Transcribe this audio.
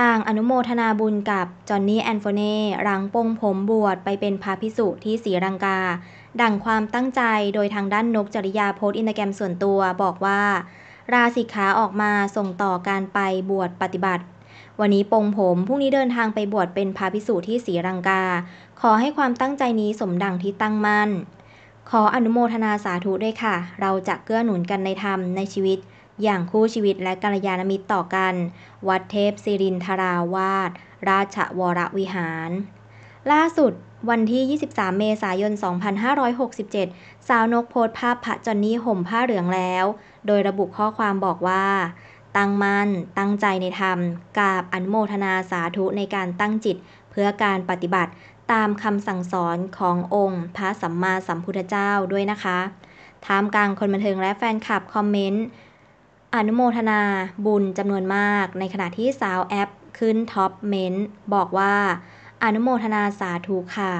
ต่างอนุโมทนาบุญกับจอนนี่แอนโฟเน่รังปงผมบวชไปเป็นพระพิสุที่ศรีรังกา ดั่งความตั้งใจโดยทางด้านนกจริยาโพสอินสตาแกรมส่วนตัว บอกว่า ราศิกขาออกมาส่งต่อการไปบวชปฏิบัติ วันนี้ปงผมพรุ่งนี้เดินทางไปบวชเป็นพระพิสุที่ศรีรังกา ขอให้ความตั้งใจนี้สมดังที่ตั้งมั่น ขออนุโมทนาสาธุด้วยค่ะ เราจะเกื้อหนุนกันในธรรมในชีวิตอย่างคู่ชีวิตและกัลยาณมิตรต่อกัน วัดเทพศิรินทราวาส ราชวรวิหาร ล่าสุดวันที่ 23 เมษายน 2567 สาวนกโพสภาพพระจอนนี่ห่มผ้าเหลืองแล้ว โดยระบุข้อความบอกว่า ตั้งมัน่น ตั้งใจในธรรมกาบอนโมทนาสาธุในการตั้งจิต เพื่อการปฏิบัติตามคำสั่งสอนขององค์ พระสัมมาสัมพุทธเจ้าด้วยนะคะท่ามกลางคนบันเทิงและแฟนคลับคอมเมนต์อนุโมทนาบุญจำนวนมาก ในขณะที่สาวแอป ขึ้นท็อปเมนต์บอกว่า อนุโมทนาสาธุค่ะ